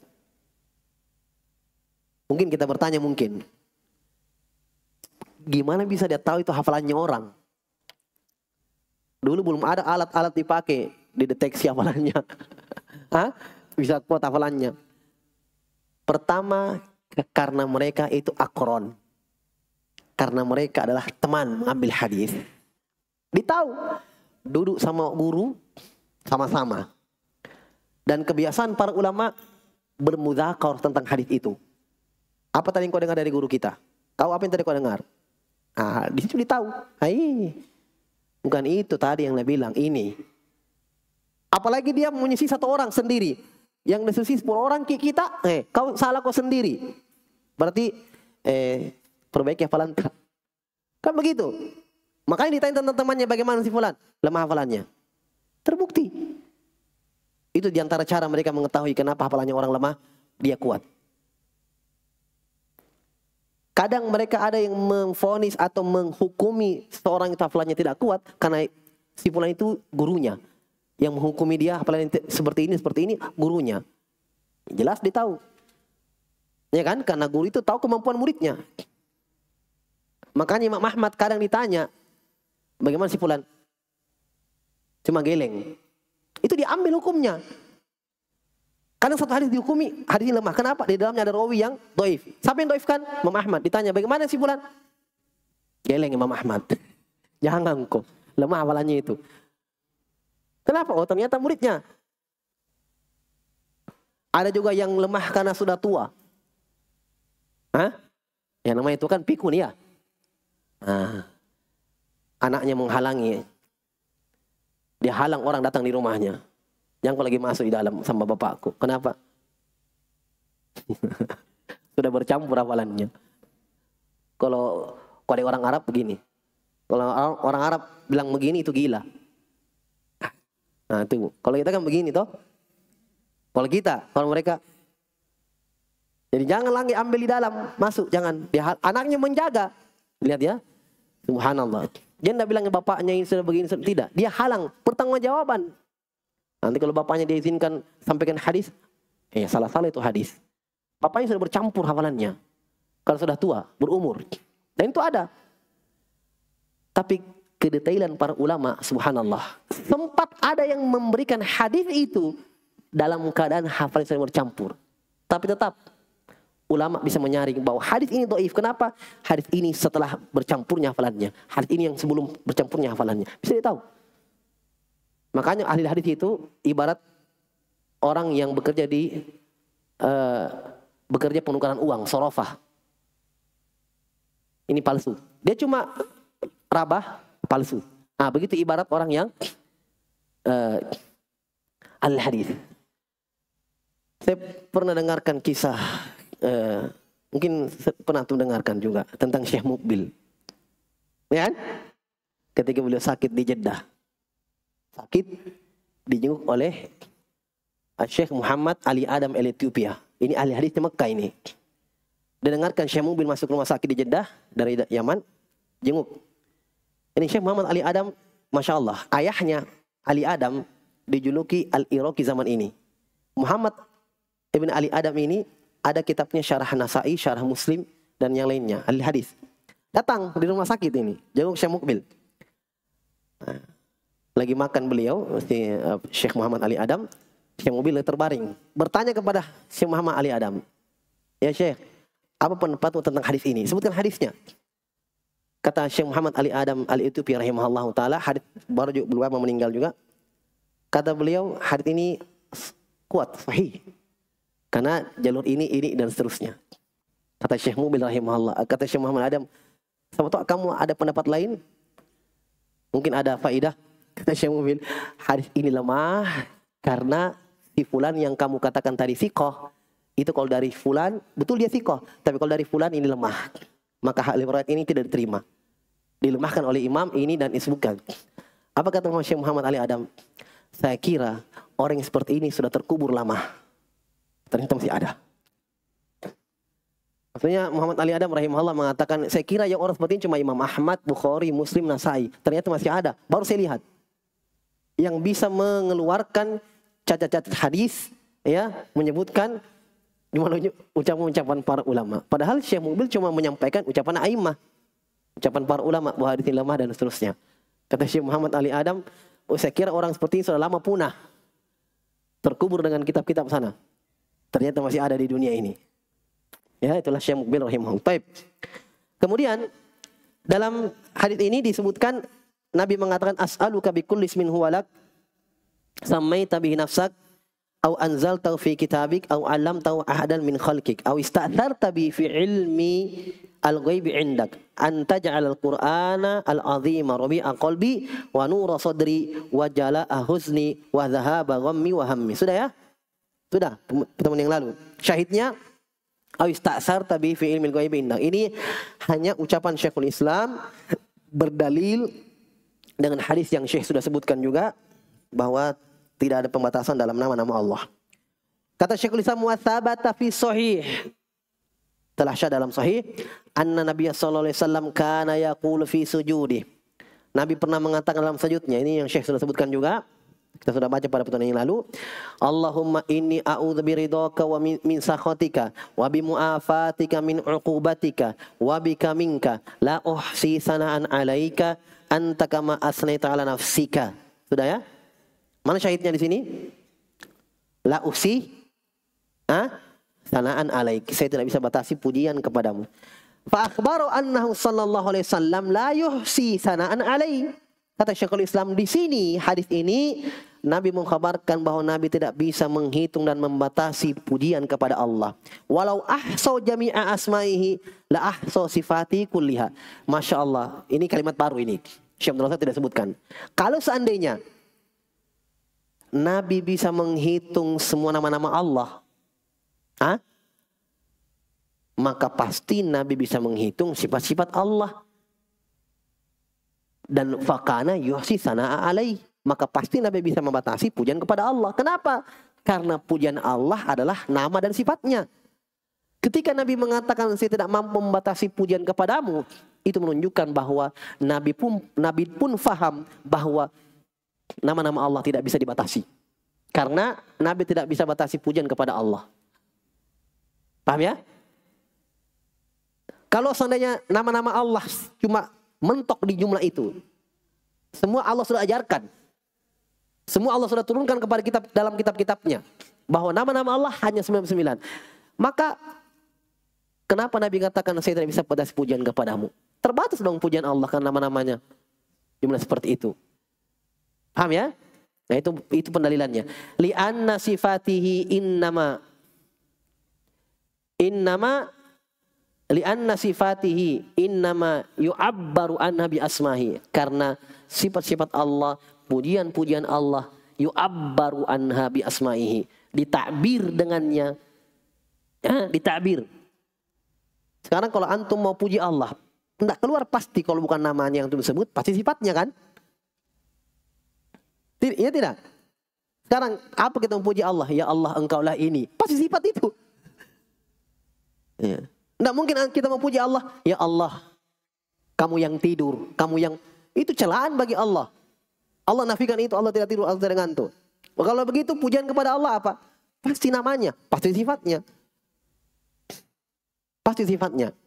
mungkin kita bertanya mungkin gimana bisa dia tahu itu hafalannya orang Dulu belum ada alat-alat dipakai dideteksi hafalannya. Hah? Bisa kuat hafalannya. Pertama, karena mereka itu akron. Karena mereka adalah teman mengambil hadis. Ditahu, duduk sama guru sama-sama. Dan kebiasaan para ulama bermudhakar tentang hadis itu. Apa tadi yang kau dengar dari guru kita? Tahu apa yang tadi kau dengar? Ah, di situ ditahu. Hai, Bukan itu tadi yang dia bilang, ini. Apalagi dia menyisi satu orang sendiri. Yang disisi 10 orang kita, eh kau salah kau sendiri. Berarti eh perbaiki hafalan ya Kan begitu. Makanya ditanya tentang temannya bagaimana si fulan, lemah hafalannya. Terbukti. Itu diantara cara mereka mengetahui kenapa hafalannya orang lemah, dia kuat. Kadang mereka ada yang memfonis atau menghukumi seorang tafalannya tidak kuat karena si fulan itu gurunya. Yang menghukumi dia apalagi seperti ini, seperti ini, gurunya. Jelas dia tahu. Ya kan? Karena guru itu tahu kemampuan muridnya. Makanya Imam Ahmad kadang ditanya, bagaimana si fulan? Cuma geleng. Itu diambil hukumnya. Kadang satu hadis dihukumi, hadis lemah. Kenapa? Di dalamnya ada rawi yang doif. Siapa yang doif kan? Imam Ahmad. Ditanya, bagaimana si Fulan? Geleng Imam Ahmad. Jangan kok. Lemah awalannya itu. Kenapa? Oh ternyata muridnya. Ada juga yang lemah karena sudah tua. Hah? yang namanya itu kan pikun ya. Nah, anaknya menghalangi. Dia halang orang datang di rumahnya yang kau lagi masuk di dalam sama bapakku. Kenapa? Sudah bercampur awalannya? Kalau kalau orang Arab begini. Kalau orang Arab bilang begini itu gila. Nah, itu. Kalau kita kan begini toh. Kalau kita, kalau mereka jadi jangan lagi ambil di dalam, masuk jangan. Dia, anaknya menjaga. Lihat ya. Subhanallah. Dia tidak bilang bapaknya ini sudah begini, sudah. tidak. Dia halang pertanggungjawaban. Nanti kalau bapaknya diizinkan sampaikan hadis, eh salah-salah itu hadis. Bapaknya sudah bercampur hafalannya. Kalau sudah tua, berumur. Dan itu ada. Tapi kedetailan para ulama, subhanallah. Sempat ada yang memberikan hadis itu dalam keadaan hafalan sudah bercampur. Tapi tetap ulama bisa menyaring bahwa hadis ini doif. Kenapa? Hadis ini setelah bercampurnya hafalannya. Hadis ini yang sebelum bercampurnya hafalannya. Bisa ditahu. Makanya ahli hadis itu ibarat orang yang bekerja di uh, bekerja penukaran uang, sorofah. Ini palsu. Dia cuma rabah palsu. Nah, begitu ibarat orang yang uh, ahli hadis. Saya pernah dengarkan kisah uh, mungkin pernah tuh dengarkan juga tentang Syekh Mukbil. Ya kan? Ketika beliau sakit di Jeddah sakit dijenguk oleh Syekh Muhammad Ali Adam El Ethiopia. Ini ahli hadis Mekah ini. Didengarkan dengarkan Syekh Mubin masuk rumah sakit di Jeddah dari Yaman, jenguk. Ini Syekh Muhammad Ali Adam, Masya Allah, ayahnya Ali Adam dijuluki Al-Iraqi zaman ini. Muhammad Ibn Ali Adam ini ada kitabnya Syarah Nasai, Syarah Muslim, dan yang lainnya, ahli hadis. Datang di rumah sakit ini, jenguk Syekh Mubin. Nah, lagi makan beliau, si eh, Syekh Muhammad Ali Adam, Syekh mobil terbaring, bertanya kepada Syekh Muhammad Ali Adam, ya Syekh, apa pendapatmu tentang hadis ini? Sebutkan hadisnya. Kata Syekh Muhammad Ali Adam Ali itu rahimahullah taala, hadis baru juga beliau meninggal juga. Kata beliau, hadis ini kuat, sahih. Karena jalur ini, ini dan seterusnya. Kata Syekh Mubil rahimahullah, kata Syekh Muhammad Adam, sama kamu ada pendapat lain? Mungkin ada faidah kata Syekh Mubin, hadis ini lemah karena si fulan yang kamu katakan tadi sikoh, itu kalau dari fulan, betul dia sikoh, tapi kalau dari fulan ini lemah. Maka hal riwayat ini tidak diterima. Dilemahkan oleh imam ini dan disebutkan. Apa kata Syekh Muhammad Ali Adam? Saya kira orang yang seperti ini sudah terkubur lama. Ternyata masih ada. Maksudnya Muhammad Ali Adam rahimahullah mengatakan, saya kira yang orang seperti ini cuma Imam Ahmad, Bukhari, Muslim, Nasai. Ternyata masih ada. Baru saya lihat yang bisa mengeluarkan cacat-cacat hadis ya menyebutkan ucapan-ucapan para ulama. Padahal Syekh Mubil cuma menyampaikan ucapan aimah, ucapan para ulama bahwa hadis lemah dan seterusnya. Kata Syekh Muhammad Ali Adam, oh, saya kira orang seperti ini sudah lama punah. Terkubur dengan kitab-kitab sana. Ternyata masih ada di dunia ini. Ya, itulah Syekh Mubil rahimahullah. Kemudian dalam hadis ini disebutkan Nabi mengatakan asalu bi kulli ismin huwalak samaita bihi nafsak au anzal tau fi kitabik au alam tau ahadan min khalqik au istathar tabi fi ilmi al ghaib indak an taj'al al qur'ana al azima al qalbi wa nura sadri wa jala ahzni wa dhahaba ghammi wa hammi sudah ya sudah pertemuan yang lalu syahidnya au istathar tabi fi ilmi al ghaib indak ini hanya ucapan Syekhul Islam berdalil dengan hadis yang Syekh sudah sebutkan juga bahwa tidak ada pembatasan dalam nama-nama Allah. Kata Syekhul Islam wa fi sahih. Telah syah dalam sahih, anna Nabi sallallahu alaihi wasallam kana yaqulu fi sujudi. Nabi pernah mengatakan dalam sujudnya, ini yang Syekh sudah sebutkan juga. Kita sudah baca pada pertemuan yang lalu. Allahumma inni a'udzu biridhaka wa min, min sakhatika wa bi mu'afatika min uqubatika wa bika minka la uhsi sana'an 'alaika anta kama asnaita ala nafsika. Sudah ya? Mana syahidnya di sini? La usi ha? sanaan alaik. Saya tidak bisa batasi pujian kepadamu. Fa akhbaru annahu sallallahu alaihi wasallam la yuhsi sanaan alaik. Kata Syekhul Islam di sini hadis ini Nabi mengkhabarkan bahwa Nabi tidak bisa menghitung dan membatasi pujian kepada Allah. Walau ahsau jami'a asmaihi la ahsau sifati kulliha. Masya Allah. Ini kalimat baru ini. Syekh Abdul Razak tidak sebutkan. Kalau seandainya Nabi bisa menghitung semua nama-nama Allah, maka pasti Nabi bisa menghitung sifat-sifat Allah. Dan fakana yuhsi sana'a alai. Maka pasti Nabi bisa membatasi pujian kepada Allah. Kenapa? Karena pujian Allah adalah nama dan sifatnya. Ketika Nabi mengatakan saya tidak mampu membatasi pujian kepadamu, itu menunjukkan bahwa Nabi pun Nabi pun faham bahwa nama-nama Allah tidak bisa dibatasi. Karena Nabi tidak bisa batasi pujian kepada Allah. Paham ya? Kalau seandainya nama-nama Allah cuma mentok di jumlah itu, semua Allah sudah ajarkan. Semua Allah sudah turunkan kepada kitab dalam kitab-kitabnya bahwa nama-nama Allah hanya 99. Maka kenapa Nabi mengatakan saya tidak bisa pedas pujian kepadamu? Terbatas dong pujian Allah kan nama-namanya. Jumlah seperti itu. Paham ya? Nah itu itu pendalilannya. Li'anna sifatihi innama innama li'anna sifatihi innama yu'abbaru anha bi asmahi karena sifat-sifat Allah pujian-pujian Allah yu'abbaru anha bi asmahi ditakbir dengannya ya, ditakbir sekarang kalau antum mau puji Allah tidak keluar pasti kalau bukan namanya yang disebut, pasti sifatnya kan? Iya tidak? Sekarang apa kita memuji Allah? Ya Allah engkaulah ini. Pasti sifat itu. Ya. mungkin kita memuji Allah. Ya Allah, kamu yang tidur, kamu yang... Itu celahan bagi Allah. Allah nafikan itu, Allah tidak tidur, Allah tidak ngantuk. Nah, kalau begitu pujian kepada Allah apa? Pasti namanya, pasti sifatnya. Pasti sifatnya.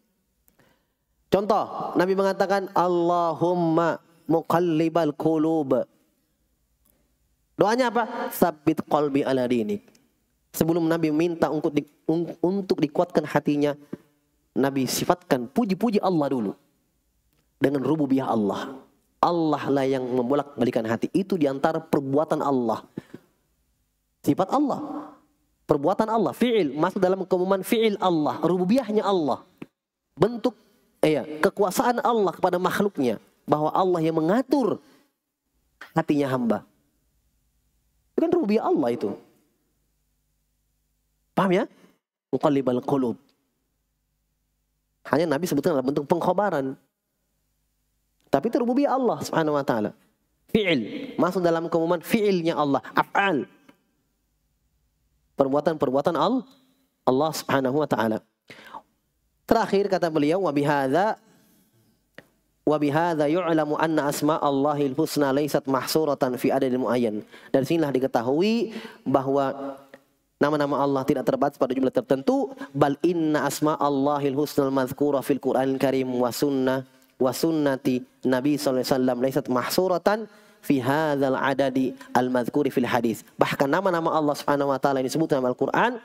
Contoh, Nabi mengatakan Allahumma muqallibal qulub. Doanya apa? Sabit qalbi ala dinik. Sebelum Nabi minta untuk di, untuk dikuatkan hatinya, Nabi sifatkan puji-puji Allah dulu dengan rububiyah Allah. Allah lah yang membolak-balikan hati. Itu diantara perbuatan Allah. Sifat Allah. Perbuatan Allah. Fi'il. Masuk dalam keumuman fi'il Allah. Rububiyahnya Allah. Bentuk iya, kekuasaan Allah kepada makhluknya. Bahwa Allah yang mengatur hatinya hamba. Itu kan rubia Allah itu. Paham ya? Muqallibal qulub. Hanya Nabi sebutkan dalam bentuk pengkhabaran. Tapi itu rububiyah Allah subhanahu wa ta'ala. Fi'il. Masuk dalam keumuman fi'ilnya Allah. Af'al. Perbuatan-perbuatan Allah. Allah subhanahu wa ta'ala. Terakhir kata beliau wa bihadza yu'lamu anna asma Allahil husna laysat mahsuratan fi adadin muayyan. Dari sinilah diketahui bahwa nama-nama Allah tidak terbatas pada jumlah tertentu bal inna asma Allahil husnal mazkura fil Qur'anil Karim wa sunnah wa sunnati Nabi sallallahu alaihi wasallam laysat mahsuratan fi hadzal adadi al mazkuri fil hadis. Bahkan nama-nama Allah Subhanahu wa taala yang disebut dalam Al-Qur'an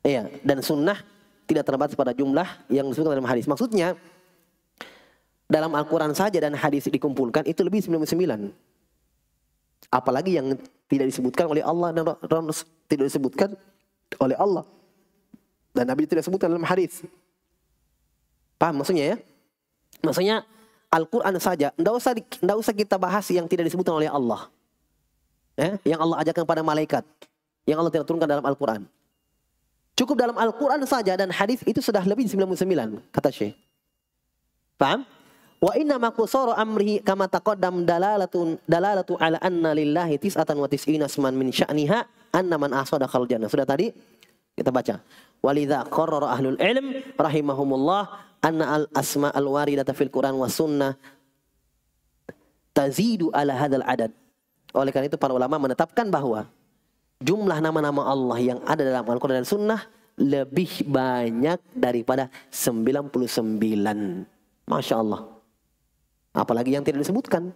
ya dan sunnah tidak terbatas pada jumlah yang disebutkan dalam hadis. Maksudnya dalam Al-Quran saja dan hadis dikumpulkan itu lebih 99. Apalagi yang tidak disebutkan oleh Allah dan tidak disebutkan oleh Allah. Dan Nabi tidak sebutkan dalam hadis. Paham maksudnya ya? Maksudnya Al-Quran saja, tidak usah, enggak usah kita bahas yang tidak disebutkan oleh Allah. Eh? Yang Allah ajarkan pada malaikat. Yang Allah tidak turunkan dalam Al-Quran. Cukup dalam Al-Quran saja dan hadis itu sudah lebih 99 kata Syekh. Paham? Wa inna makusoro amrihi kama taqaddam dalalatun dalalatu ala anna lillahi tis'atan wa tis'ina asman min sya'niha anna man ahsada khal jannah. Sudah tadi kita baca. Walidha qarrara ahlul ilm rahimahumullah anna al asma al waridata fil Quran wa sunnah tazidu ala hadal adad. Oleh karena itu para ulama menetapkan bahwa jumlah nama-nama Allah yang ada dalam Al-Quran dan Sunnah lebih banyak daripada 99. Masya Allah. Apalagi yang tidak disebutkan.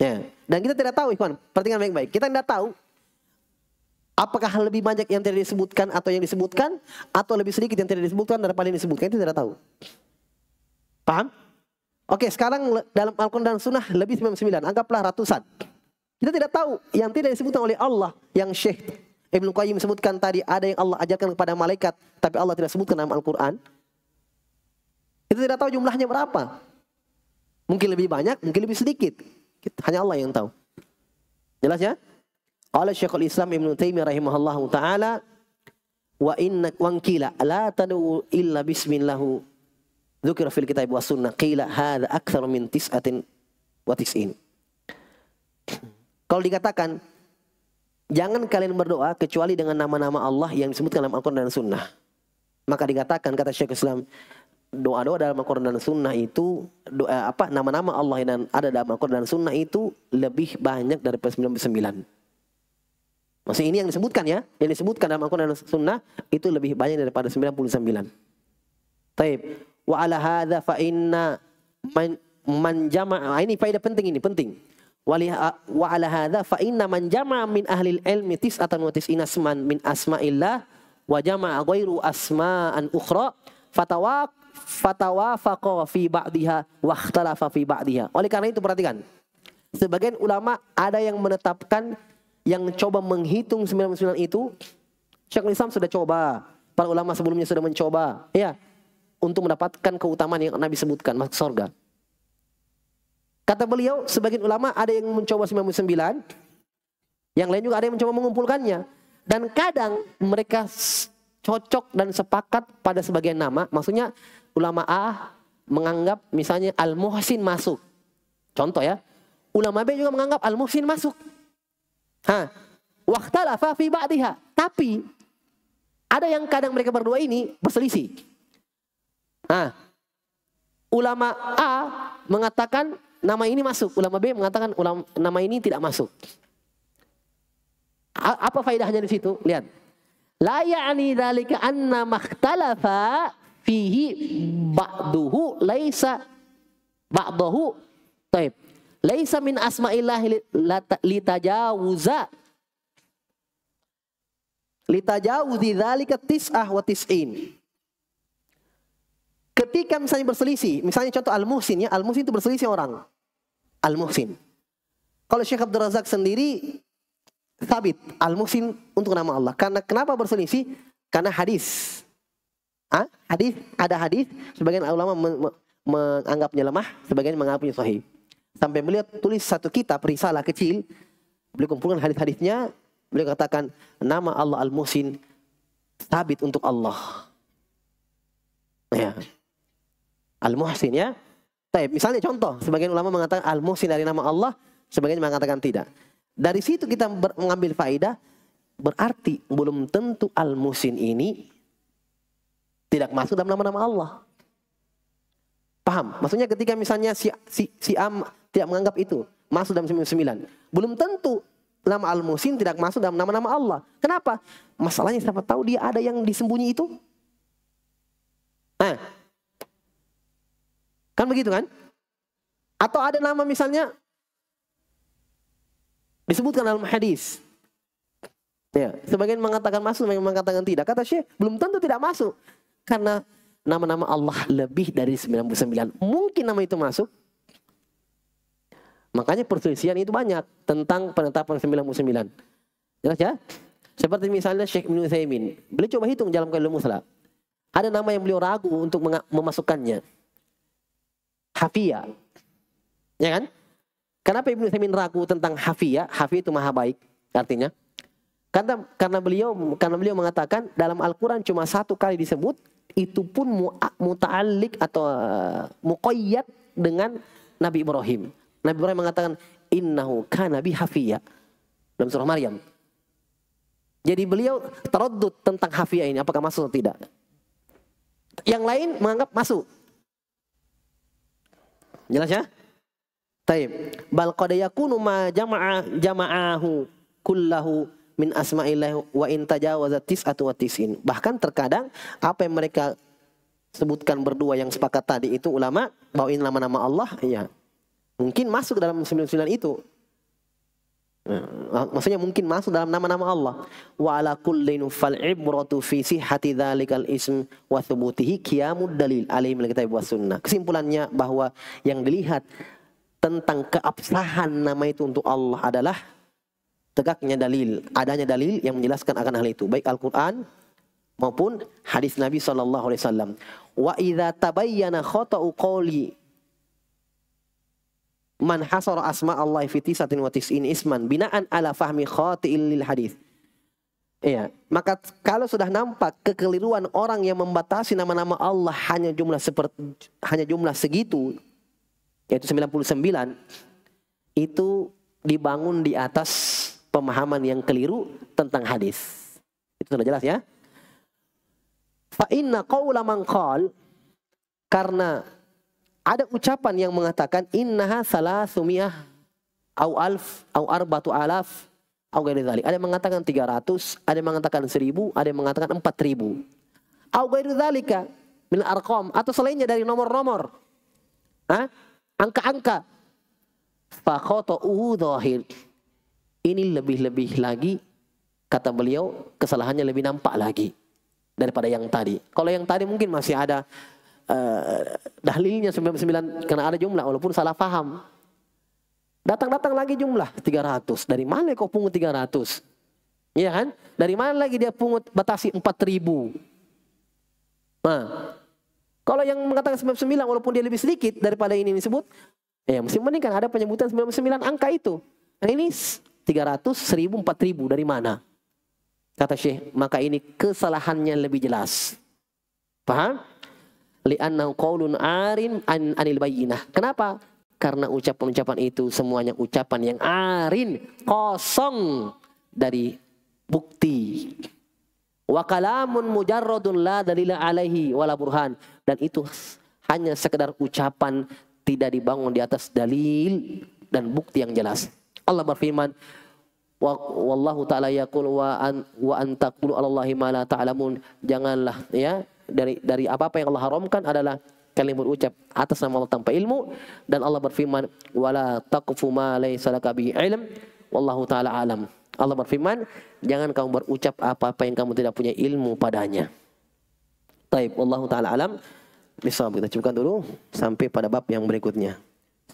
Ya. Dan kita tidak tahu, Ikhwan. Pertanyaan baik-baik. Kita tidak tahu apakah lebih banyak yang tidak disebutkan atau yang disebutkan atau lebih sedikit yang tidak disebutkan daripada yang disebutkan itu tidak tahu. Paham? Oke, sekarang dalam Al-Quran dan Sunnah lebih 99. Anggaplah ratusan. Kita tidak tahu yang tidak disebutkan oleh Allah yang Syekh Ibnu Qayyim sebutkan tadi ada yang Allah ajarkan kepada malaikat tapi Allah tidak sebutkan dalam Al-Qur'an. Kita tidak tahu jumlahnya berapa. Mungkin lebih banyak, mungkin lebih sedikit. Hanya Allah yang tahu. Jelas ya? Qala Syekhul Islam Ibnu Taimiyah rahimahullahu taala wa Inna wankila la tad'u illa bismillahu dzukira fil kitab was sunnah qila hadza aktsar min tis'atin wa tis'in. Kalau dikatakan jangan kalian berdoa kecuali dengan nama-nama Allah yang disebutkan dalam Al-Qur'an dan Sunnah. Maka dikatakan kata Syekh Islam doa-doa dalam Al-Quran dan Sunnah itu doa apa nama-nama Allah yang ada dalam Al-Quran dan Sunnah itu lebih banyak daripada 99. Maksudnya ini yang disebutkan ya, yang disebutkan dalam Al-Quran dan Sunnah itu lebih banyak daripada 99. Taib. Wa ala hadza fa inna man, man jama'a ini faedah penting ini penting wa ala hadza fa inna man jama'a min ahli ilmi tis'atan wa tis'ina asman min asma'illah wa jama'a ghairu asma'an ukhra fatawaq fatawafaqa fi ba'diha wa ikhtalafa fi ba'diha. Oleh karena itu perhatikan. Sebagian ulama ada yang menetapkan yang coba menghitung 99 itu syekh Islam sudah coba, para ulama sebelumnya sudah mencoba, ya, untuk mendapatkan keutamaan yang Nabi sebutkan masuk surga. Kata beliau, sebagian ulama ada yang mencoba 99, yang lain juga ada yang mencoba mengumpulkannya. Dan kadang mereka cocok dan sepakat pada sebagian nama. Maksudnya ulama A menganggap misalnya Al-Muhsin masuk. Contoh ya. Ulama B juga menganggap Al-Muhsin masuk. Hah, Waktalafa fi ba'diha. Tapi ada yang kadang mereka berdua ini berselisih. Nah, ulama A mengatakan nama ini masuk. Ulama B mengatakan ulama, nama ini tidak masuk. A apa faedahnya di situ? Lihat. La ya'ni dzalika anna makhtalafa fihi ba'duhu laisa ba'dahu taib. Laisa min asma'illah litajawuza litajawuzi dzalika tis'ah wa tis'in ketika misalnya berselisih, misalnya contoh Al-Muhsin ya, Al-Muhsin itu berselisih orang. Al-Muhsin. Kalau Syekh Abdul Razak sendiri sabit Al-Muhsin untuk nama Allah. Karena kenapa berselisih? Karena hadis. Hah? Hadis ada hadis sebagian ulama me- menganggapnya lemah, sebagian menganggapnya sahih. Sampai melihat tulis satu kitab risalah kecil, beliau kumpulkan hadis-hadisnya, beliau katakan nama Allah Al-Muhsin sabit untuk Allah. Ya. Al-Muhsin ya. Tapi misalnya contoh, sebagian ulama mengatakan al-muhsin dari nama Allah, sebagian mengatakan tidak. Dari situ kita mengambil faidah, berarti belum tentu al-muhsin ini tidak masuk dalam nama-nama Allah. Paham? Maksudnya ketika misalnya si, si, si Am tidak menganggap itu masuk dalam 99. Belum tentu nama Al-Musin tidak masuk dalam nama-nama Allah. Kenapa? Masalahnya siapa tahu dia ada yang disembunyi itu? Nah, Kan begitu kan? Atau ada nama misalnya disebutkan dalam hadis. Ya, sebagian mengatakan masuk, sebagian mengatakan tidak. Kata Syekh, belum tentu tidak masuk. Karena nama-nama Allah lebih dari 99. Mungkin nama itu masuk, Makanya perselisihan itu banyak tentang penetapan 99. Jelas ya, ya? Seperti misalnya Syekh Ibn beliau coba hitung dalam ilmu muslah. Ada nama yang beliau ragu untuk memasukkannya. Hafiah, Ya kan? Kenapa Ibnu Taimin ragu tentang hafia? Hafia itu maha baik artinya. Karena karena beliau karena beliau mengatakan dalam Al-Qur'an cuma satu kali disebut itu pun muta'alliq atau uh, muqayyad dengan Nabi Ibrahim. Nabi Ibrahim mengatakan innahu kana bi hafia dalam surah Maryam. Jadi beliau terodut tentang Hafiah ini apakah masuk atau tidak. Yang lain menganggap masuk. Jelas ya? Taib. Bal qad yakunu ma jama'a jama'ahu kullahu min asma'illah wa in tajawaza tis'atu wa tis'in. Bahkan terkadang apa yang mereka sebutkan berdua yang sepakat tadi itu ulama bawain nama-nama Allah ya mungkin masuk dalam 99 itu Eh, maksudnya mungkin masuk dalam nama-nama Allah wa ala kullin fal ibratu fi sihhati dzalikal ism wa thubutihi qiyamud dalil alaihi bil kitab sunnah kesimpulannya bahwa yang dilihat tentang keabsahan nama itu untuk Allah adalah tegaknya dalil adanya dalil yang menjelaskan akan hal itu baik Al-Qur'an maupun hadis Nabi sallallahu alaihi wasallam wa idza tabayyana khata'u qawli man hasara asma Allah fi tisatin wa tis'in isman binaan ala fahmi khati'il lil hadis. Iya, maka kalau sudah nampak kekeliruan orang yang membatasi nama-nama Allah hanya jumlah seperti hanya jumlah segitu yaitu 99 itu dibangun di atas pemahaman yang keliru tentang hadis. Itu sudah jelas ya. Fa inna qaula man qal karena ada ucapan yang mengatakan inna salah sumiyah au alf au arbatu alaf au gairi Ada yang mengatakan 300, ada yang mengatakan seribu, ada yang mengatakan empat ribu. Au gairi min arqam atau selainnya dari nomor-nomor. Hah? Angka-angka. Fa khata'uhu Ini lebih-lebih lagi kata beliau kesalahannya lebih nampak lagi daripada yang tadi. Kalau yang tadi mungkin masih ada uh, dahlilnya 99 karena ada jumlah walaupun salah paham. Datang-datang lagi jumlah 300. Dari mana kau pungut 300? Iya kan? Dari mana lagi dia pungut batasi 4000? Nah, kalau yang mengatakan 99 walaupun dia lebih sedikit daripada ini disebut, ya mesti mending ada penyebutan 99 angka itu. Nah, ini 300, 1000, 4000 dari mana? Kata Syekh, maka ini kesalahannya lebih jelas. Paham? li'annahu qaulun arin an, anil bayyinah. Kenapa? Karena ucapan-ucapan itu semuanya ucapan yang arin, kosong dari bukti. Wa kalamun mujarradun la dalila alaihi wala burhan. Dan itu hanya sekedar ucapan tidak dibangun di atas dalil dan bukti yang jelas. Allah berfirman, wa wallahu taala yaqul wa an wa antakulu allahi ma la ta'lamun. Janganlah ya dari dari apa-apa yang Allah haramkan adalah kalian berucap atas nama Allah tanpa ilmu dan Allah berfirman wala taqfu ma laysa laka bi ilm wallahu taala alam. Allah berfirman, jangan kamu berucap apa-apa yang kamu tidak punya ilmu padanya. Taib, Wallahu taala alam. Bisa kita cukupkan dulu sampai pada bab yang berikutnya.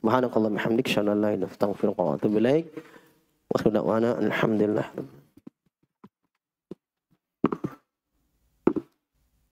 Subhanakallah bihamdik, syallallahu la ilaha illa anta, astaghfiruka wa atubu ilaik. Wa sallallahu alhamdulillah.